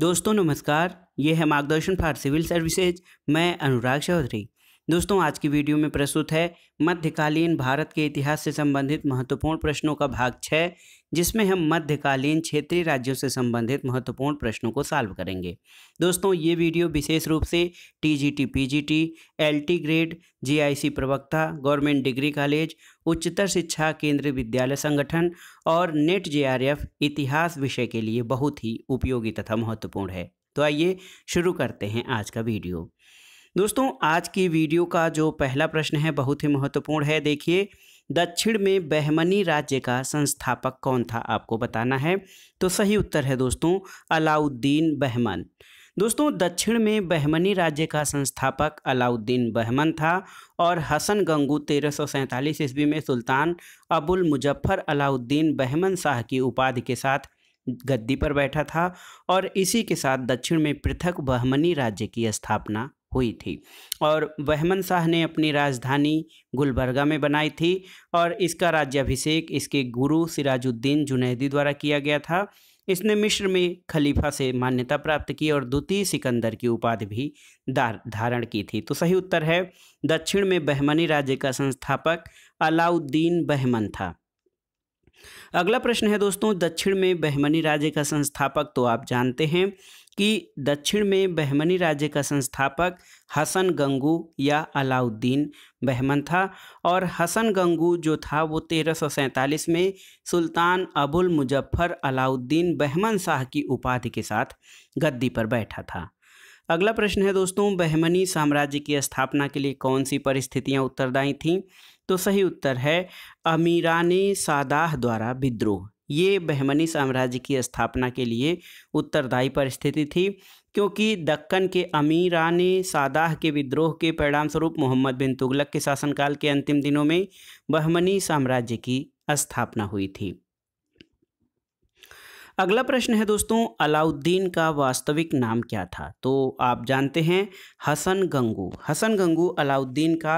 दोस्तों नमस्कार ये है मार्गदर्शन फॉर सिविल सर्विसेज मैं अनुराग चौधरी दोस्तों आज की वीडियो में प्रस्तुत है मध्यकालीन भारत के इतिहास से संबंधित महत्वपूर्ण प्रश्नों का भाग छः जिसमें हम मध्यकालीन क्षेत्रीय राज्यों से संबंधित महत्वपूर्ण प्रश्नों को सॉल्व करेंगे दोस्तों ये वीडियो विशेष रूप से TGT PGT LT grade GIC प्रवक्ता गवर्नमेंट डिग्री कॉलेज उच्चतर शिक्षा केंद्रीय विद्यालय संगठन और नेट एफ इतिहास विषय के लिए बहुत ही उपयोगी तथा महत्वपूर्ण है तो आइए शुरू करते हैं आज का वीडियो दोस्तों आज की वीडियो का जो पहला प्रश्न है बहुत ही महत्वपूर्ण है देखिए दक्षिण में बहमनी राज्य का संस्थापक कौन था आपको बताना है तो सही उत्तर है दोस्तों अलाउद्दीन बहमन दोस्तों दक्षिण में बहमनी राज्य का संस्थापक अलाउद्दीन बहमन था और हसन गंगू तेरह सौ सैंतालीस ईस्वी में सुल्तान अबुल मुजफ्फर अलाउद्दीन बहमन शाह की उपाधि के साथ गद्दी पर बैठा था और इसी के साथ दक्षिण में पृथक बहमनी राज्य की स्थापना हुई थी और बहमन शाह ने अपनी राजधानी गुलबर्गा में बनाई थी और इसका राज्याभिषेक इसके गुरु सिराजुद्दीन जुनेदी द्वारा किया गया था इसने मिश्र में खलीफा से मान्यता प्राप्त की और द्वितीय सिकंदर की उपाधि भी धारण की थी तो सही उत्तर है दक्षिण में बहमनी राज्य का संस्थापक अलाउद्दीन बहमन था अगला प्रश्न है दोस्तों दक्षिण में बहमनी राज्य का संस्थापक तो आप जानते हैं इसकी दक्षिण में बहमनी राज्य का संस्थापक हसन गंगू या अलाउद्दीन बहमन था और हसन गंगू जो था वो तेरह में सुल्तान अबुल मुजफ्फर अलाउद्दीन बहमन शाह की उपाधि के साथ गद्दी पर बैठा था अगला प्रश्न है दोस्तों बहमनी साम्राज्य की स्थापना के लिए कौन सी परिस्थितियां उत्तरदायी थीं तो सही उत्तर है अमीरान सादाह द्वारा विद्रोह ये बहमनी साम्राज्य की स्थापना के लिए उत्तरदायी परिस्थिति थी क्योंकि दक्कन के अमीरा ने सादाह के विद्रोह के परिणाम स्वरूप मोहम्मद बिन तुगलक के शासनकाल के अंतिम दिनों में बहमनी साम्राज्य की स्थापना हुई थी अगला प्रश्न है दोस्तों अलाउद्दीन का वास्तविक नाम क्या था तो आप जानते हैं हसन गंगू हसन गंगू अलाउद्दीन का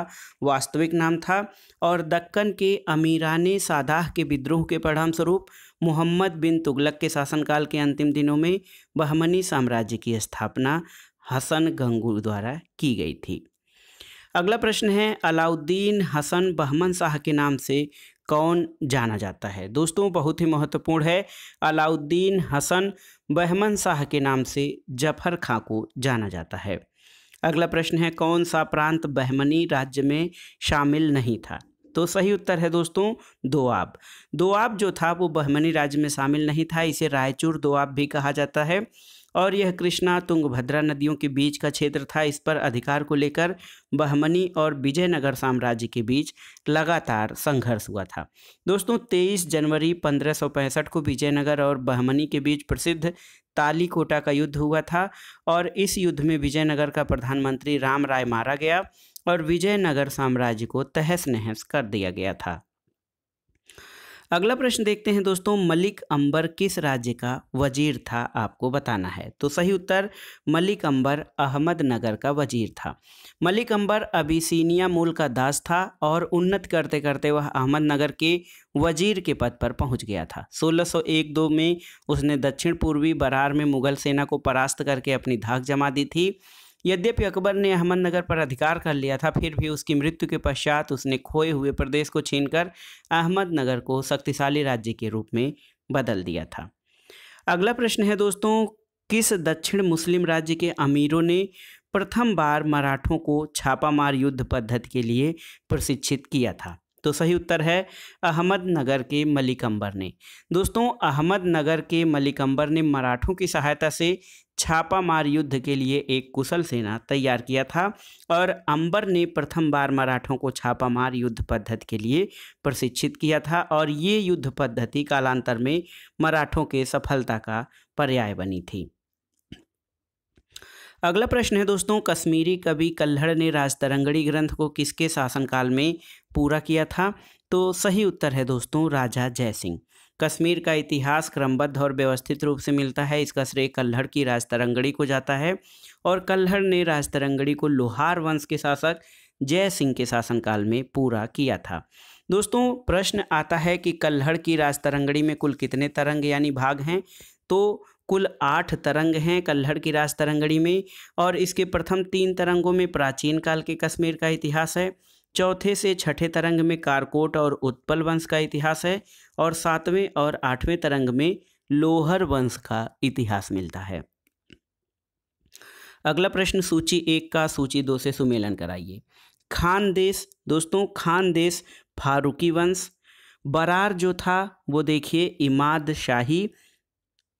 वास्तविक नाम था और दक्कन के अमीरान सादाह के विद्रोह के स्वरूप मोहम्मद बिन तुगलक के शासनकाल के अंतिम दिनों में बहमनी साम्राज्य की स्थापना हसन गंगू द्वारा की गई थी अगला प्रश्न है अलाउद्दीन हसन बहमन शाह के नाम से कौन जाना जाता है दोस्तों बहुत ही महत्वपूर्ण है अलाउद्दीन हसन बहमन शाह के नाम से जफर खां को जाना जाता है अगला प्रश्न है कौन सा प्रांत बहमनी राज्य में शामिल नहीं था तो सही उत्तर है दोस्तों दोआब दोआब जो था वो बहमनी राज्य में शामिल नहीं था इसे रायचूर दोआब भी कहा जाता है और यह कृष्णा तुंगभद्रा नदियों के बीच का क्षेत्र था इस पर अधिकार को लेकर बहमनी और विजयनगर साम्राज्य के बीच लगातार संघर्ष हुआ था दोस्तों 23 जनवरी पंद्रह को विजयनगर और बहमनी के बीच प्रसिद्ध तालीकोटा का युद्ध हुआ था और इस युद्ध में विजयनगर का प्रधानमंत्री राम राय मारा गया और विजयनगर साम्राज्य को तहस नहस कर दिया गया था अगला प्रश्न देखते हैं दोस्तों मलिक अंबर किस राज्य का वजीर था आपको बताना है तो सही उत्तर मलिक अंबर अहमदनगर का वजीर था मलिक अंबर अबिसनिया मूल का दास था और उन्नत करते करते वह अहमदनगर के वजीर के पद पर पहुंच गया था 1601 दो में उसने दक्षिण पूर्वी बरार में मुगल सेना को परास्त करके अपनी धाक जमा दी थी यद्यपि अकबर ने अहमदनगर पर अधिकार कर लिया था फिर भी उसकी मृत्यु के पश्चात उसने खोए हुए प्रदेश को छीनकर अहमदनगर को शक्तिशाली राज्य के रूप में बदल दिया था अगला प्रश्न है दोस्तों किस दक्षिण मुस्लिम राज्य के अमीरों ने प्रथम बार मराठों को छापामार युद्ध पद्धति के लिए प्रशिक्षित किया था तो सही उत्तर है अहमदनगर के मलिक अंबर ने दोस्तों अहमदनगर के मलिक अंबर ने मराठों की सहायता से छापामार युद्ध के लिए एक कुशल सेना तैयार किया था और अंबर ने प्रथम बार मराठों को छापामार युद्ध पद्धति के लिए प्रशिक्षित किया था और ये युद्ध पद्धति कालांतर में मराठों के सफलता का पर्याय बनी थी अगला प्रश्न है दोस्तों कश्मीरी कवि कल्हड़ ने राजतरंगड़ी ग्रंथ को किसके शासनकाल में पूरा किया था तो सही उत्तर है दोस्तों राजा जयसिंह कश्मीर का इतिहास क्रमबद्ध और व्यवस्थित रूप से मिलता है इसका श्रेय कल्हड़ की राजतरंगड़ी को जाता है और कल्हड़ ने राजतरंगड़ी को लोहार वंश के शासक जय सिंह के शासनकाल में पूरा किया था दोस्तों प्रश्न आता है कि कल्हड़ की राजतरंगड़ी में कुल कितने तरंग यानी भाग हैं तो कुल आठ तरंग हैं कल्हड़ की राज तरंगड़ी में और इसके प्रथम तीन तरंगों में प्राचीन काल के कश्मीर का इतिहास है चौथे से छठे तरंग में कारकोट और उत्पल वंश का इतिहास है और सातवें और आठवें तरंग में लोहर वंश का इतिहास मिलता है अगला प्रश्न सूची एक का सूची दो से सुमेलन कराइए खान देश दोस्तों खान देश फारूकी वंश बरार जो था वो देखिए इमाद शाही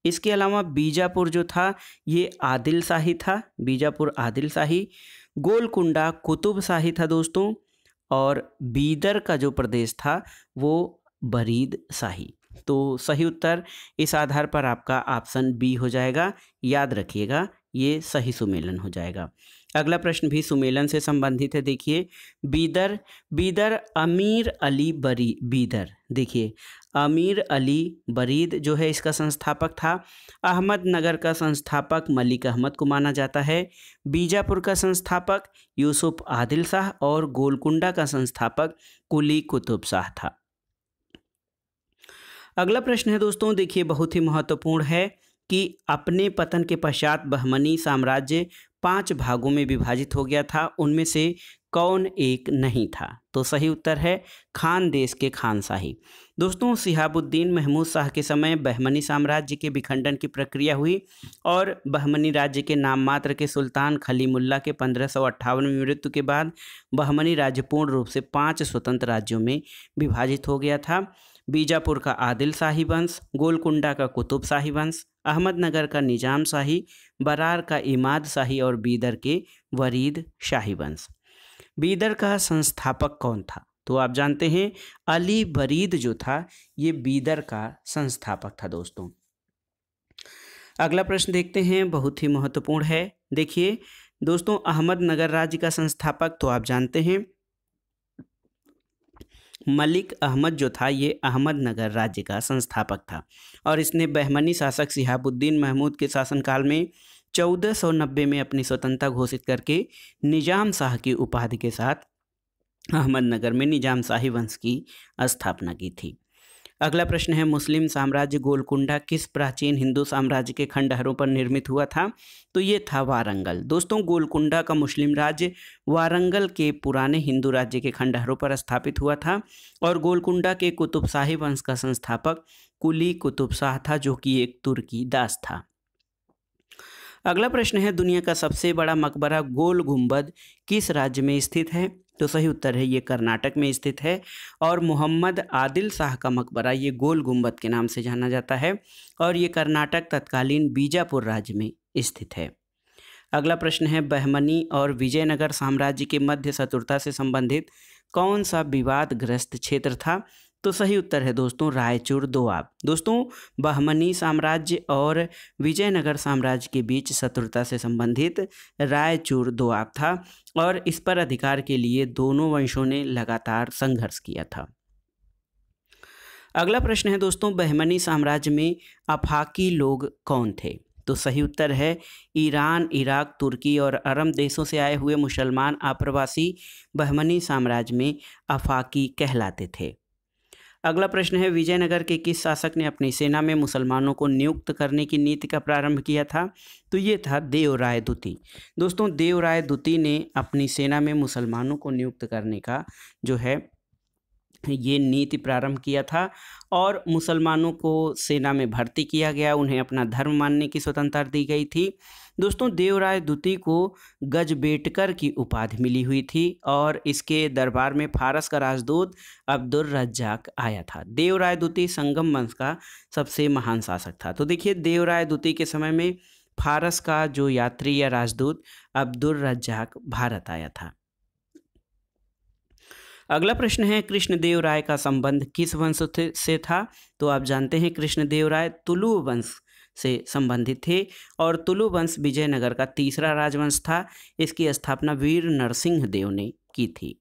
इसके अलावा बीजापुर जो था ये आदिल शाही था बीजापुर आदिल शाही गोलकुंडा कुतुब शाही था दोस्तों और बीदर का जो प्रदेश था वो बरीद शाही तो सही उत्तर इस आधार पर आपका ऑप्शन बी हो जाएगा याद रखिएगा ये सही सुमेलन हो जाएगा अगला प्रश्न भी सुमेलन से संबंधित है देखिए बीदर बीदर अमीर अली बरी बीदर देखिए अमीर अली बरीद जो है इसका संस्थापक था अहमद नगर का संस्थापक मलिक अहमद को माना जाता है बीजापुर का संस्थापक यूसुफ आदिल शाह और गोलकुंडा का संस्थापक कुली कुतुब शाह था अगला प्रश्न है दोस्तों देखिए बहुत ही महत्वपूर्ण है कि अपने पतन के पश्चात बहमनी साम्राज्य पांच भागों में विभाजित हो गया था उनमें से कौन एक नहीं था तो सही उत्तर है खान देश के खान शाही दोस्तों सिहाबुद्दीन महमूद शाह के समय बहमनी साम्राज्य के विखंडन की प्रक्रिया हुई और बहमनी राज्य के नाम मात्र के सुल्तान खलीमुल्ला के पंद्रह में मृत्यु के बाद बहमनी राज्य पूर्ण रूप से पांच स्वतंत्र राज्यों में विभाजित हो गया था बीजापुर का आदिल शाही वंश गोलकुंडा का कुतुब शाही वंश अहमदनगर का निजाम शाही बरार का इमाद शाही और बीदर के वरीद शाही वंश बीदर का संस्थापक कौन था तो आप जानते हैं अली बरीद जो था ये बीदर का संस्थापक था दोस्तों अगला प्रश्न देखते हैं बहुत ही महत्वपूर्ण है देखिए दोस्तों अहमदनगर राज्य का संस्थापक तो आप जानते हैं मलिक अहमद जो था ये अहमदनगर राज्य का संस्थापक था और इसने बहमनी शासक सिहाबुद्दीन महमूद के शासनकाल में 1490 में अपनी स्वतंत्रता घोषित करके निजाम शाह की उपाधि के साथ अहमदनगर में निजाम शाही वंश की स्थापना की थी अगला प्रश्न है मुस्लिम साम्राज्य गोलकुंडा किस प्राचीन हिंदू साम्राज्य के खंडहरों पर निर्मित हुआ था तो ये था वारंगल दोस्तों गोलकुंडा का मुस्लिम राज्य वारंगल के पुराने हिंदू राज्य के खंडहरों पर स्थापित हुआ था और गोलकुंडा के कुतुब शाही वंश का संस्थापक कुली कुतुब शाह था जो कि एक तुर्की दास था अगला प्रश्न है दुनिया का सबसे बड़ा मकबरा गोल गुम्बद किस राज्य में स्थित है तो सही उत्तर है ये कर्नाटक में स्थित है और मोहम्मद आदिल शाह का मकबरा ये गोल गुम्बद के नाम से जाना जाता है और ये कर्नाटक तत्कालीन बीजापुर राज्य में स्थित है अगला प्रश्न है बहमनी और विजयनगर साम्राज्य के मध्य शत्रुता से संबंधित कौन सा विवादग्रस्त क्षेत्र था तो सही उत्तर है दोस्तों रायचूर दोआब दोस्तों बहमनी साम्राज्य और विजयनगर साम्राज्य के बीच शत्रुता से संबंधित रायचूर दोआब था और इस पर अधिकार के लिए दोनों वंशों ने लगातार संघर्ष किया था अगला प्रश्न है दोस्तों बहमनी साम्राज्य में अफाकी लोग कौन थे तो सही उत्तर है ईरान इराक तुर्की और अरब देशों से आए हुए मुसलमान आप्रवासी बहमनी साम्राज्य में अफाकी कहलाते थे अगला प्रश्न है विजयनगर के किस शासक ने अपनी सेना में मुसलमानों को नियुक्त करने की नीति का प्रारंभ किया था तो ये था देवराय द्वितीय दोस्तों देवराय द्वितीय ने अपनी सेना में मुसलमानों को नियुक्त करने का जो है ये नीति प्रारंभ किया था और मुसलमानों को सेना में भर्ती किया गया उन्हें अपना धर्म मानने की स्वतंत्रता दी गई थी दोस्तों देवराय द्वितीय को गजबेटकर की उपाधि मिली हुई थी और इसके दरबार में फारस का राजदूत अब्दुल रज्जाक आया था देवराय द्वितीय संगम वंश का सबसे महान शासक था तो देखिए देवराय द्वितीय के समय में फारस का जो यात्री या राजदूत अब्दुल रज्जाक भारत आया था अगला प्रश्न है कृष्णदेव राय का संबंध किस वंश से था तो आप जानते हैं कृष्णदेव राय तुलु वंश से संबंधित थे और तुलु वंश विजयनगर का तीसरा राजवंश था इसकी स्थापना वीर नरसिंह देव ने की थी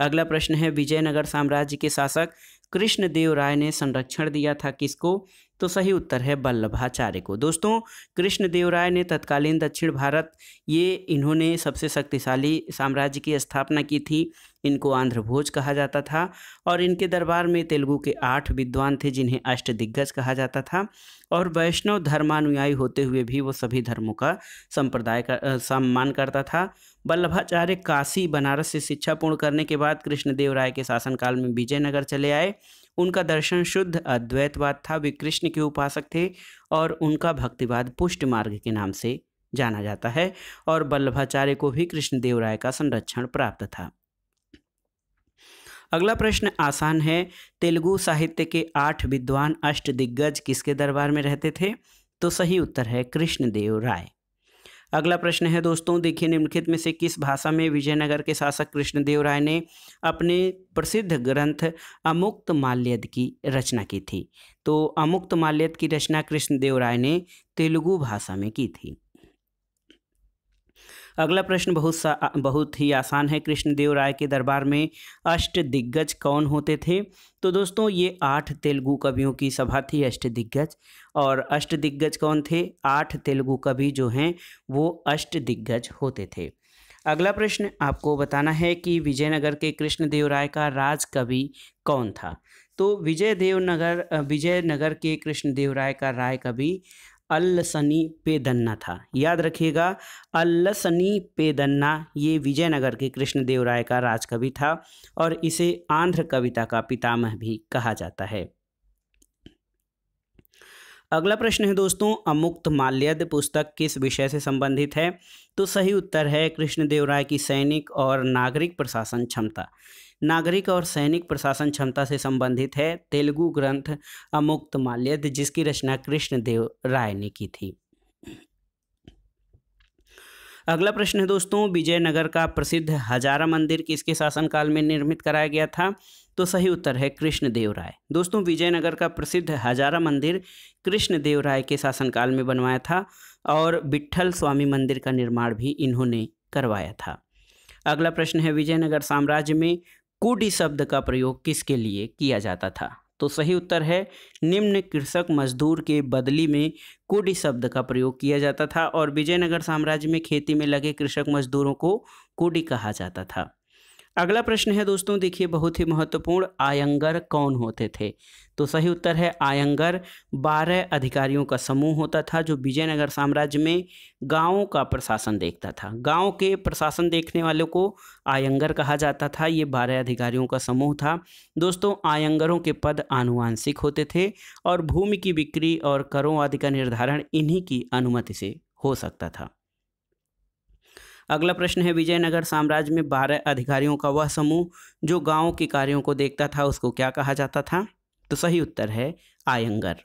अगला प्रश्न है विजयनगर साम्राज्य के शासक कृष्णदेव राय ने संरक्षण दिया था किसको तो सही उत्तर है वल्लभाचार्य को दोस्तों कृष्णदेव राय ने तत्कालीन दक्षिण भारत ये इन्होंने सबसे शक्तिशाली साम्राज्य की स्थापना की थी इनको आंध्र भोज कहा जाता था और इनके दरबार में तेलुगु के आठ विद्वान थे जिन्हें अष्ट दिग्गज कहा जाता था और वैष्णव धर्मानुयायी होते हुए भी वो सभी धर्मों का संप्रदाय का सम्मान करता था वल्लभाचार्य काशी बनारस से शिक्षा पूर्ण करने के बाद कृष्णदेव राय के शासनकाल में विजयनगर चले आए उनका दर्शन शुद्ध अद्वैतवाद था वे कृष्ण के उपासक थे और उनका भक्तिवाद पुष्ट मार्ग के नाम से जाना जाता है और बल्लभाचार्य को भी कृष्णदेव राय का संरक्षण प्राप्त था अगला प्रश्न आसान है तेलुगु साहित्य के आठ विद्वान अष्ट दिग्गज किसके दरबार में रहते थे तो सही उत्तर है कृष्णदेव राय अगला प्रश्न है दोस्तों देखिए निम्नलिखित में से किस भाषा में विजयनगर के शासक कृष्णदेव राय ने अपने प्रसिद्ध ग्रंथ अमुक्त माल्यद की रचना की थी तो अमुक्त माल्यद की रचना कृष्णदेव राय ने तेलुगु भाषा में की थी अगला प्रश्न बहुत सा बहुत ही आसान है कृष्णदेव राय के दरबार में अष्ट दिग्गज कौन होते थे तो दोस्तों ये आठ तेलुगु कवियों की सभा थी अष्ट दिग्गज और अष्ट दिग्गज कौन थे आठ तेलुगु कवि जो हैं वो अष्ट दिग्गज होते थे अगला प्रश्न आपको बताना है कि विजयनगर के कृष्णदेव राय का राज कवि कौन था तो विजय देवनगर विजयनगर के कृष्णदेव राय का राय कवि अल्लसनी पेदन्ना था याद रखिएगा अल्लसनी पेदन्ना ये विजयनगर के कृष्णदेव राय का राजकवि था और इसे आंध्र कविता का पितामह भी कहा जाता है अगला प्रश्न है दोस्तों अमुक्त माल्यद पुस्तक किस विषय से संबंधित है तो सही उत्तर है कृष्णदेव राय की सैनिक और नागरिक प्रशासन क्षमता नागरिक और सैनिक प्रशासन क्षमता से संबंधित है तेलुगु ग्रंथ अमुक्त माल्यद जिसकी रचना कृष्णदेव राय ने की थी अगला प्रश्न है दोस्तों विजयनगर का प्रसिद्ध हजारा मंदिर किसके शासनकाल में निर्मित कराया गया था तो सही उत्तर है कृष्णदेव राय दोस्तों विजयनगर का प्रसिद्ध हजारा मंदिर कृष्णदेव राय के शासनकाल में बनवाया था और विट्ठल स्वामी मंदिर का निर्माण भी इन्होंने करवाया था अगला प्रश्न है विजयनगर साम्राज्य में कुडी शब्द का प्रयोग किसके लिए किया जाता था तो सही उत्तर है निम्न कृषक मजदूर के बदली में कुडी शब्द का प्रयोग किया जाता था और विजयनगर साम्राज्य में खेती में लगे कृषक मजदूरों को कुडी कहा जाता था अगला प्रश्न है दोस्तों देखिए बहुत ही महत्वपूर्ण आयंगर कौन होते थे तो सही उत्तर है आयंगर बारह अधिकारियों का समूह होता था जो विजयनगर साम्राज्य में गाँव का प्रशासन देखता था गाँव के प्रशासन देखने वालों को आयंगर कहा जाता था ये बारह अधिकारियों का समूह था दोस्तों आयंगरों के पद आनुवांशिक होते थे और भूमि की बिक्री और करों आदि का निर्धारण इन्हीं की अनुमति से हो सकता था अगला प्रश्न है विजयनगर साम्राज्य में बारह अधिकारियों का वह समूह जो गाँव के कार्यों को देखता था उसको क्या कहा जाता था तो सही उत्तर है आयंगर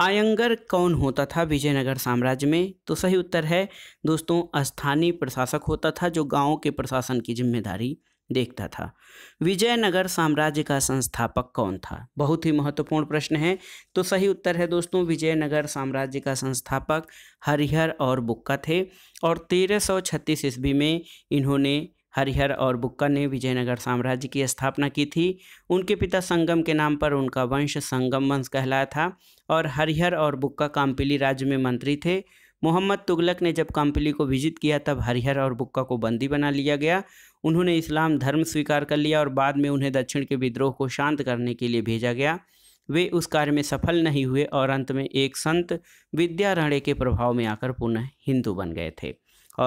आयंगर कौन होता था विजयनगर साम्राज्य में तो सही उत्तर है दोस्तों स्थानीय प्रशासक होता था जो गांव के प्रशासन की जिम्मेदारी देखता था विजयनगर साम्राज्य का संस्थापक कौन था बहुत ही महत्वपूर्ण प्रश्न है तो सही उत्तर है दोस्तों विजयनगर साम्राज्य का संस्थापक हरिहर और बुक्का थे और 1336 ईस्वी में इन्होंने हरिहर और बुक्का ने विजयनगर साम्राज्य की स्थापना की थी उनके पिता संगम के नाम पर उनका वंश संगम वंश कहलाया था और हरिहर और बुक्का कामपिली राज्य में मंत्री थे मोहम्मद तुगलक ने जब काम्पली को विजिट किया तब हरिहर और बुक्का को बंदी बना लिया गया उन्होंने इस्लाम धर्म स्वीकार कर लिया और बाद में उन्हें दक्षिण के विद्रोह को शांत करने के लिए भेजा गया वे उस कार्य में सफल नहीं हुए और अंत में एक संत विद्यारण्य के प्रभाव में आकर पुनः हिंदू बन गए थे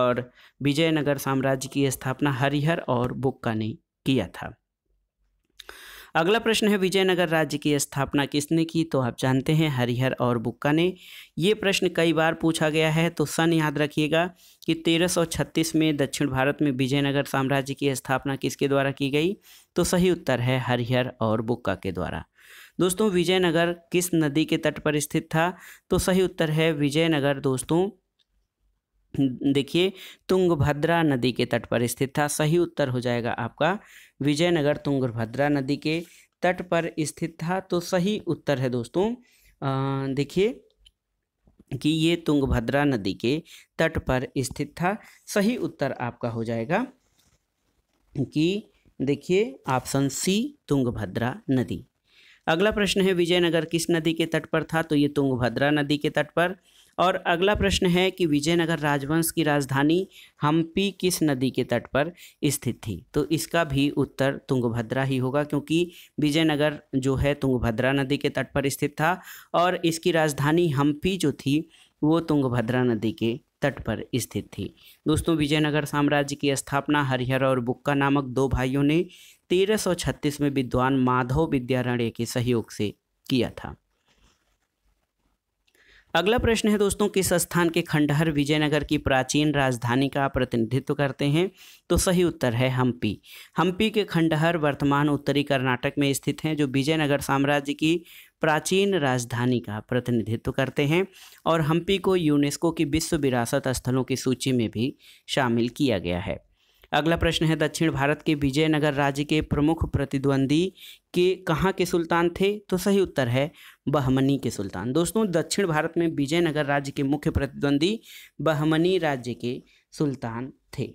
और विजयनगर साम्राज्य की स्थापना हरिहर और बुक्का ने किया था अगला प्रश्न है विजयनगर राज्य की स्थापना किसने की तो आप जानते हैं हरिहर और बुक्का ने ये प्रश्न कई बार पूछा गया है तो सन याद रखिएगा कि 1336 में दक्षिण भारत में विजयनगर साम्राज्य की स्थापना किसके द्वारा की गई तो सही उत्तर है हरिहर और बुक्का के द्वारा दोस्तों विजयनगर किस नदी के तट पर स्थित था तो सही उत्तर है विजयनगर दोस्तों देखिए तुंगभद्रा नदी के तट पर स्थित था सही उत्तर हो जाएगा आपका विजयनगर तुंगभद्रा नदी के तट पर स्थित था तो सही उत्तर है दोस्तों देखिए कि ये तुंगभद्रा नदी के तट पर स्थित था सही उत्तर आपका हो जाएगा कि देखिए ऑप्शन सी तुंगभद्रा नदी अगला प्रश्न है विजयनगर किस नदी के तट पर था तो ये तुंगभद्रा नदी के तट पर और अगला प्रश्न है कि विजयनगर राजवंश की राजधानी हम्पी किस नदी के तट पर स्थित थी तो इसका भी उत्तर तुंगभद्रा ही होगा क्योंकि विजयनगर जो है तुंगभद्रा नदी के तट पर स्थित था और इसकी राजधानी हम्पी जो थी वो तुंगभद्रा नदी के तट पर स्थित थी दोस्तों विजयनगर साम्राज्य की स्थापना हरिहर और बुक्का नामक दो भाइयों ने 1336 में विद्वान माधव विद्यारण्य के सहयोग से किया था अगला प्रश्न है दोस्तों किस स्थान के खंडहर विजयनगर की प्राचीन राजधानी का प्रतिनिधित्व करते हैं तो सही उत्तर है हम्पी हम्पी के खंडहर वर्तमान उत्तरी कर्नाटक में स्थित हैं जो विजयनगर साम्राज्य की प्राचीन राजधानी का प्रतिनिधित्व करते हैं और हम्पी को यूनेस्को की विश्व विरासत स्थलों की सूची में भी शामिल किया गया है अगला प्रश्न है दक्षिण भारत के विजयनगर राज्य के प्रमुख प्रतिद्वंदी के कहाँ के सुल्तान थे तो सही उत्तर है बहमनी के सुल्तान दोस्तों दक्षिण भारत में विजयनगर राज्य के मुख्य प्रतिद्वंदी बहमनी राज्य के सुल्तान थे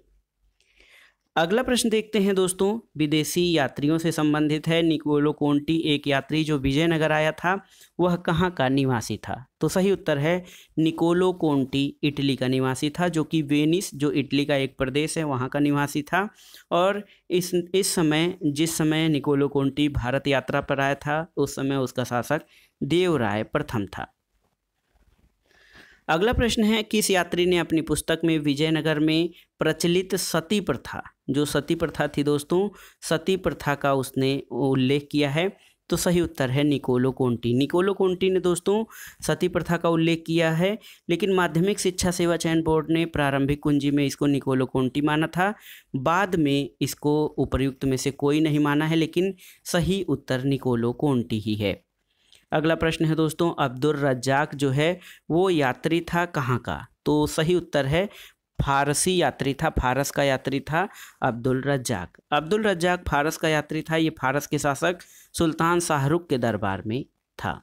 अगला प्रश्न देखते हैं दोस्तों विदेशी यात्रियों से संबंधित है निकोलो कोंटी एक यात्री जो विजयनगर आया था वह कहाँ का निवासी था तो सही उत्तर है निकोलो कोंटी इटली का निवासी था जो कि वेनिस जो इटली का एक प्रदेश है वहाँ का निवासी था और इस इस समय जिस समय निकोलो कोंटी भारत यात्रा पर आया था उस समय उसका शासक देवराय प्रथम था अगला प्रश्न है किस यात्री ने अपनी पुस्तक में विजयनगर में प्रचलित सती प्रथा जो सती प्रथा थी दोस्तों सती प्रथा का उसने उल्लेख किया है तो सही उत्तर है निकोलो कोंटी निकोलो कोंटी ने दोस्तों सती प्रथा का उल्लेख किया है लेकिन माध्यमिक शिक्षा सेवा चयन बोर्ड ने प्रारंभिक कुंजी में इसको निकोलो कोंटी माना था बाद में इसको उपयुक्त में से कोई नहीं माना है लेकिन सही उत्तर निकोलो कोंटी ही है अगला प्रश्न है दोस्तों अब्दुल रज्जाक जो है वो यात्री था कहाँ का तो सही उत्तर है फारसी यात्री था फारस का यात्री था अब्दुल रज्जाक अब्दुल रज्जाक फारस का यात्री था ये फारस के शासक सुल्तान शाहरुख के दरबार में था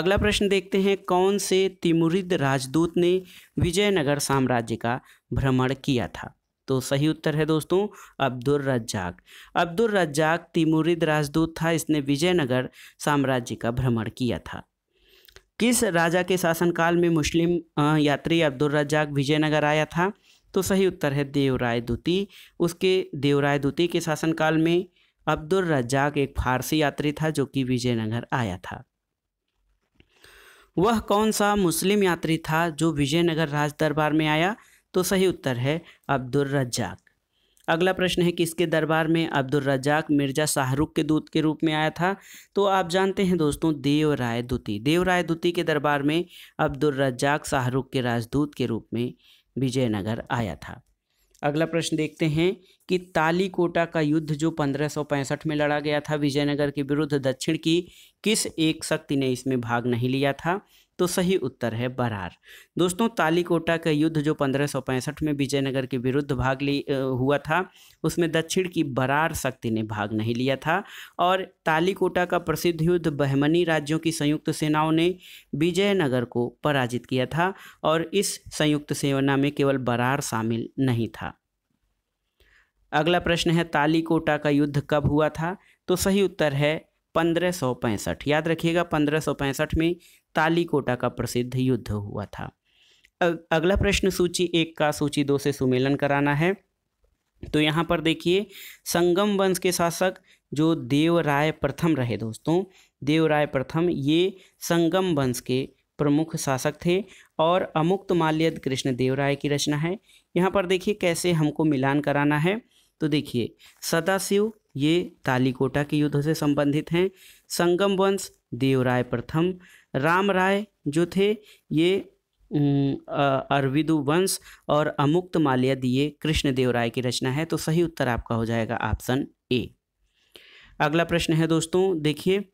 अगला प्रश्न देखते हैं कौन से तिमुरिद राजदूत ने विजयनगर साम्राज्य का भ्रमण किया था तो सही उत्तर है दोस्तों अब्दुल रज्जाक अब्दुल रज्जाक तिमुरिद राजदूत था इसने विजयनगर साम्राज्य का भ्रमण किया था किस राजा के शासनकाल में मुस्लिम यात्री अब्दुल रज्जाक विजयनगर आया था तो सही उत्तर है देवराय दूती उसके देवराय दूती के शासनकाल में अब्दुल रज्जाक एक फारसी यात्री था जो कि विजयनगर आया था वह कौन सा मुस्लिम यात्री था जो विजयनगर राज दरबार में आया तो सही उत्तर है अब्दुल रज्जाक अगला प्रश्न है किसके दरबार में अब्दुल रज्जाक मिर्ज़ा शाहरुख के दूत के रूप में आया था तो आप जानते हैं दोस्तों देव राय दूती देव राय दूती के दरबार में अब्दुल रज्जाक शाहरुख के राजदूत के रूप में विजयनगर आया था अगला प्रश्न देखते हैं कि तालीकोटा का युद्ध जो 1565 में लड़ा गया था विजयनगर के विरुद्ध दक्षिण की किस एक शक्ति ने इसमें भाग नहीं लिया था तो सही उत्तर है बरार दोस्तों तालीकोटा का युद्ध जो पंद्रह में विजयनगर के विरुद्ध भाग ली हुआ था उसमें दक्षिण की बरार शक्ति ने भाग नहीं लिया था और तालीकोटा का प्रसिद्ध युद्ध बहमनी राज्यों की संयुक्त सेनाओं ने विजयनगर को पराजित किया था और इस संयुक्त सेना में केवल बरार शामिल नहीं था अगला प्रश्न है तालीकोटा का युद्ध कब हुआ था तो सही उत्तर है पंद्रह याद रखिएगा पंद्रह में तालीकोटा का प्रसिद्ध युद्ध हुआ था अगला प्रश्न सूची एक का सूची दो से सुमेलन कराना है तो यहाँ पर देखिए संगम वंश के शासक जो देवराय प्रथम रहे दोस्तों देवराय प्रथम ये संगम वंश के प्रमुख शासक थे और अमुक्त माल्य कृष्ण देवराय की रचना है यहाँ पर देखिए कैसे हमको मिलान कराना है तो देखिए सदाशिव ये तालीकोटा के युद्ध से संबंधित हैं संगम वंश देवराय प्रथम राम राय जो थे ये अरविदु वंश और अमुक्त माल्या दिए कृष्णदेव राय की रचना है तो सही उत्तर आपका हो जाएगा ऑप्शन ए अगला प्रश्न है दोस्तों देखिए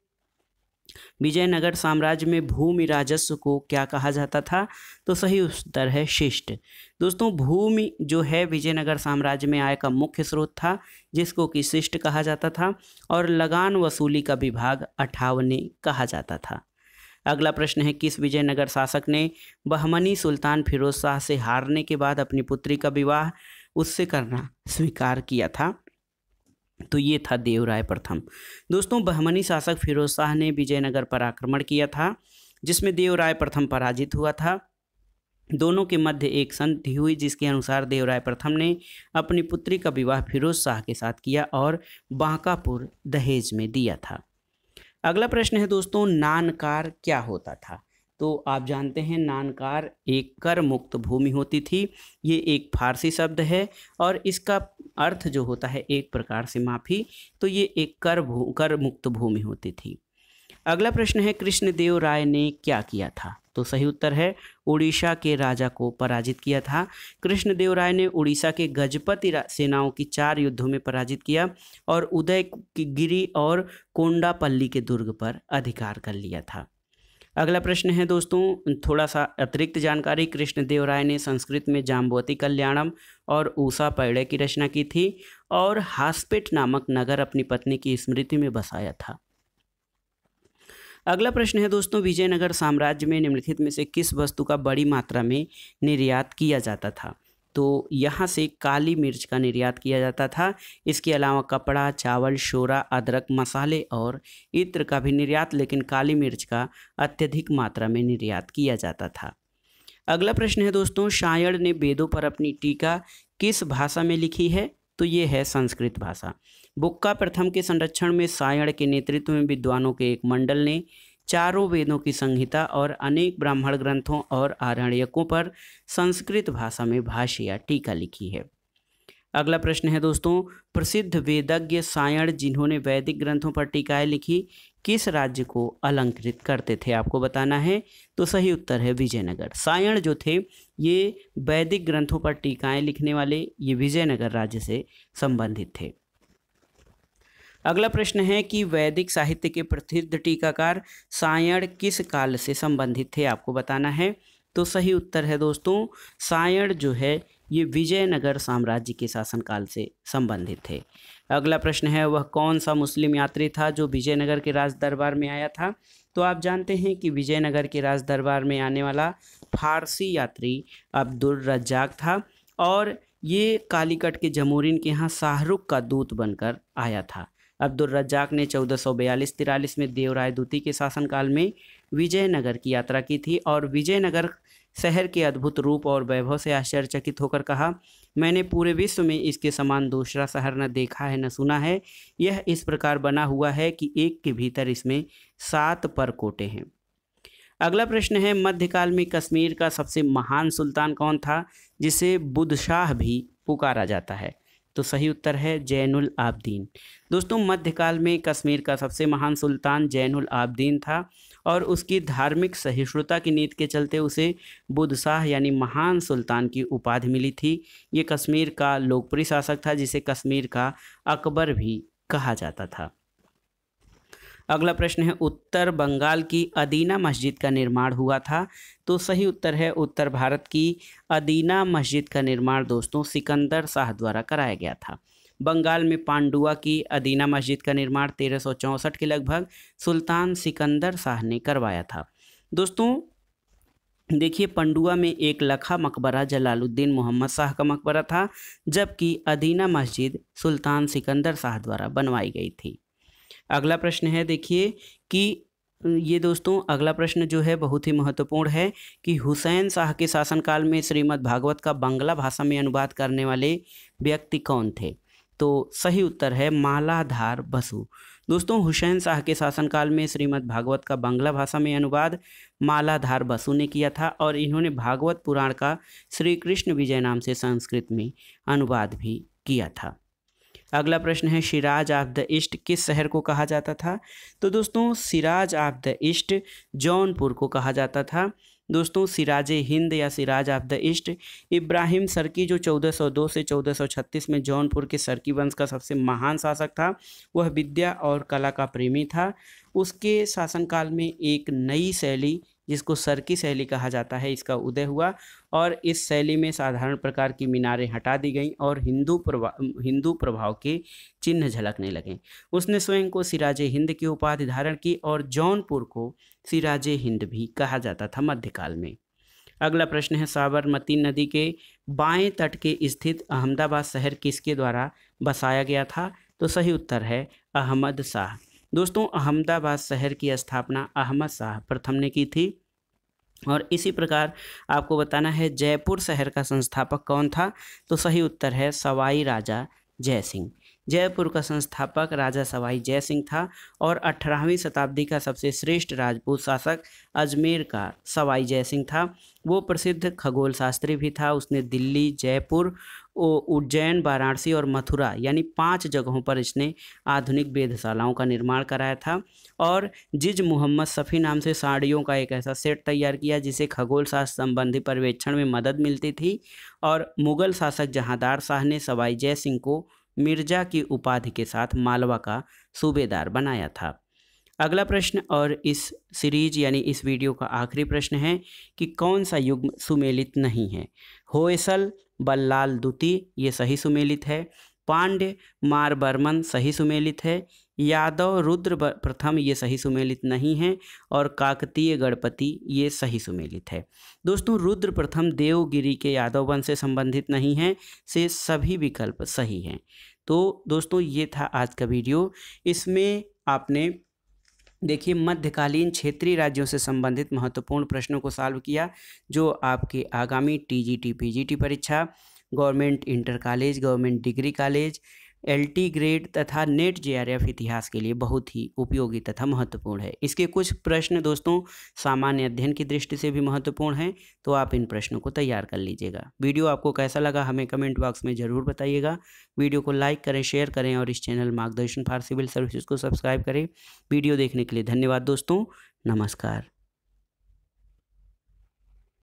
विजयनगर साम्राज्य में भूमि राजस्व को क्या कहा जाता था तो सही उत्तर है शिष्ट दोस्तों भूमि जो है विजयनगर साम्राज्य में आय का मुख्य स्रोत था जिसको कि शिष्ट कहा जाता था और लगान वसूली का विभाग अठावने कहा जाता था अगला प्रश्न है किस विजयनगर शासक ने बहमनी सुल्तान फिरोज शाह से हारने के बाद अपनी पुत्री का विवाह उससे करना स्वीकार किया था तो ये था देवराय प्रथम दोस्तों बहमनी शासक फिरोज शाह ने विजयनगर पर आक्रमण किया था जिसमें देवराय प्रथम पराजित हुआ था दोनों के मध्य एक संधि हुई जिसके अनुसार देवराय प्रथम ने अपनी पुत्री का विवाह फिरोज शाह के साथ किया और बांकापुर दहेज में दिया था अगला प्रश्न है दोस्तों नानकार क्या होता था तो आप जानते हैं नानकार एक कर मुक्त भूमि होती थी ये एक फारसी शब्द है और इसका अर्थ जो होता है एक प्रकार से माफ़ी तो ये एक कर भू कर मुक्त भूमि होती थी अगला प्रश्न है कृष्णदेव राय ने क्या किया था तो सही उत्तर है उड़ीसा के राजा को पराजित किया था कृष्णदेव राय ने उड़ीसा के गजपति सेनाओं की चार युद्धों में पराजित किया और उदय गिरी और कोंडापल्ली के दुर्ग पर अधिकार कर लिया था अगला प्रश्न है दोस्तों थोड़ा सा अतिरिक्त जानकारी कृष्णदेव राय ने संस्कृत में जाम्बवती कल्याणम और ऊषा पैड़े की रचना की थी और हास्पेट नामक नगर अपनी पत्नी की स्मृति में बसाया था अगला प्रश्न है दोस्तों विजयनगर साम्राज्य में निम्नलिखित में से किस वस्तु का बड़ी मात्रा में निर्यात किया जाता था तो यहाँ से काली मिर्च का निर्यात किया जाता था इसके अलावा कपड़ा चावल शोरा अदरक मसाले और इत्र का भी निर्यात लेकिन काली मिर्च का अत्यधिक मात्रा में निर्यात किया जाता था अगला प्रश्न है दोस्तों शायण ने वेदों पर अपनी टीका किस भाषा में लिखी है तो ये है संस्कृत भाषा बुक्का प्रथम के संरक्षण में सायण के नेतृत्व में विद्वानों के एक मंडल ने चारों वेदों की संहिता और अनेक ब्राह्मण ग्रंथों और आरण्यकों पर संस्कृत भाषा में भाष्य या टीका लिखी है अगला प्रश्न है दोस्तों प्रसिद्ध वेदज्ञ सायण जिन्होंने वैदिक ग्रंथों पर टीकाएं लिखी किस राज्य को अलंकृत करते थे आपको बताना है तो सही उत्तर है विजयनगर सायण जो थे ये वैदिक ग्रंथों पर टीकाएं लिखने वाले ये विजयनगर राज्य से संबंधित थे अगला प्रश्न है कि वैदिक साहित्य के प्रसिद्ध टीकाकार सायण किस काल से संबंधित थे आपको बताना है तो सही उत्तर है दोस्तों सायण जो है ये विजयनगर साम्राज्य के शासनकाल से संबंधित थे अगला प्रश्न है वह कौन सा मुस्लिम यात्री था जो विजयनगर के राज दरबार में आया था तो आप जानते हैं कि विजयनगर के राज दरबार में आने वाला फारसी यात्री अब्दुल रज्जाक था और ये कालीकट के जमोरिन के यहाँ शाहरुख का दूत बनकर आया था अब्दुलरजाक ने चौदह सौ बयालीस तिरालीस में देवराय द्वितीय के शासनकाल में विजयनगर की यात्रा की थी और विजयनगर शहर के अद्भुत रूप और वैभव से आश्चर्यचकित होकर कहा मैंने पूरे विश्व में इसके समान दूसरा शहर न देखा है न सुना है यह इस प्रकार बना हुआ है कि एक के भीतर इसमें सात पर कोटे हैं अगला प्रश्न है मध्यकाल में कश्मीर का सबसे महान सुल्तान कौन था जिसे बुद्ध भी पुकारा जाता है तो सही उत्तर है जैनुल आबदीन दोस्तों मध्यकाल में कश्मीर का सबसे महान सुल्तान जैनुल आबदीन था और उसकी धार्मिक सहिष्णुता की नीति के चलते उसे शाह यानी महान सुल्तान की उपाधि मिली थी ये कश्मीर का लोकप्रिय शासक था जिसे कश्मीर का अकबर भी कहा जाता था अगला प्रश्न है उत्तर बंगाल की अदीना मस्जिद का निर्माण हुआ था तो सही उत्तर है उत्तर भारत की अदीना मस्जिद का निर्माण दोस्तों सिकंदर शाह द्वारा कराया गया था बंगाल में पांडुआ की अदीना मस्जिद का निर्माण तेरह के लगभग सुल्तान सिकंदर शाह ने करवाया था दोस्तों देखिए पंडुआ में एक लखा मकबरा जलालुद्दीन मोहम्मद शाह का मकबरा था जबकि अदीना मस्जिद सुल्तान सिकंदर शाह द्वारा बनवाई गई थी अगला प्रश्न है देखिए कि ये दोस्तों अगला प्रश्न जो है बहुत ही महत्वपूर्ण है कि हुसैन शाह के शासनकाल में श्रीमद् भागवत का बंगला भाषा में अनुवाद करने वाले व्यक्ति कौन थे तो सही उत्तर है मालाधार बसु दोस्तों हुसैन शाह के शासनकाल में श्रीमद् भागवत का बंगला भाषा में अनुवाद मालाधार बसु ने किया था और इन्होंने भागवत पुराण का श्री कृष्ण विजय नाम से संस्कृत में अनुवाद भी किया था अगला प्रश्न है सिराज ऑफ द ईस्ट किस शहर को कहा जाता था तो दोस्तों Siraj of the east Jaunpur को कहा जाता था दोस्तों सिराज हिंद या Siraj of the east Ibrahim Sharqi जो 1402 से 1436 में जौनपुर के सरकी वंश का सबसे महान शासक था वह विद्या और कला का प्रेमी था उसके शासनकाल में एक नई शैली जिसको सर की शैली कहा जाता है इसका उदय हुआ और इस शैली में साधारण प्रकार की मीनारें हटा दी गईं और हिंदू प्रभाव हिंदू प्रभाव के चिन्ह झलकने लगे उसने स्वयं को सिराज हिंद की उपाधि धारण की और जौनपुर को सिराज हिंद भी कहा जाता था मध्यकाल में अगला प्रश्न है साबरमती नदी के बाएं तट के स्थित अहमदाबाद शहर किसके द्वारा बसाया गया था तो सही उत्तर है अहमद शाह दोस्तों अहमदाबाद शहर की स्थापना अहमद शाह प्रथम ने की थी और इसी प्रकार आपको बताना है जयपुर शहर का संस्थापक कौन था तो सही उत्तर है सवाई राजा जय सिंह जयपुर का संस्थापक राजा सवाई जय सिंह था और अठारहवीं शताब्दी का सबसे श्रेष्ठ राजपूत शासक अजमेर का सवाई जय सिंह था वो प्रसिद्ध खगोल शास्त्री भी था उसने दिल्ली जयपुर उज्जैन वाराणसी और मथुरा यानी पांच जगहों पर इसने आधुनिक वेधशालाओं का निर्माण कराया था और जिज मोहम्मद सफ़ी नाम से साड़ियों का एक ऐसा सेट तैयार किया जिसे खगोल शास्त्र संबंधी पर्यवेक्षण में मदद मिलती थी और मुगल शासक जहादार शाह ने सवाई जय सिंह को मिर्जा की उपाधि के साथ मालवा का सूबेदार बनाया था अगला प्रश्न और इस सीरीज यानी इस वीडियो का आखिरी प्रश्न है कि कौन सा युग्म सुमेलित नहीं है होएसल बल्लाल दुती ये सही सुमेलित है पांड्य मार बर्मन सही सुमेलित है यादव रुद्र प्रथम ये सही सुमेलित नहीं है और काकतीय गणपति ये सही सुमेलित है दोस्तों रुद्र प्रथम देवगिरी के यादव वंश से संबंधित नहीं है से सभी विकल्प सही हैं तो दोस्तों ये था आज का वीडियो इसमें आपने देखिए मध्यकालीन क्षेत्रीय राज्यों से संबंधित महत्वपूर्ण प्रश्नों को सॉल्व किया जो आपके आगामी टीजीटी पीजीटी परीक्षा government inter college government degree college LT grade तथा नेट जेआरएफ इतिहास के लिए बहुत ही उपयोगी तथा महत्वपूर्ण है इसके कुछ प्रश्न दोस्तों सामान्य अध्ययन की दृष्टि से भी महत्वपूर्ण हैं तो आप इन प्रश्नों को तैयार कर लीजिएगा वीडियो आपको कैसा लगा हमें कमेंट बॉक्स में ज़रूर बताइएगा वीडियो को लाइक करें शेयर करें और इस channel Margdarshan for civil services को सब्सक्राइब करें वीडियो देखने के लिए धन्यवाद दोस्तों नमस्कार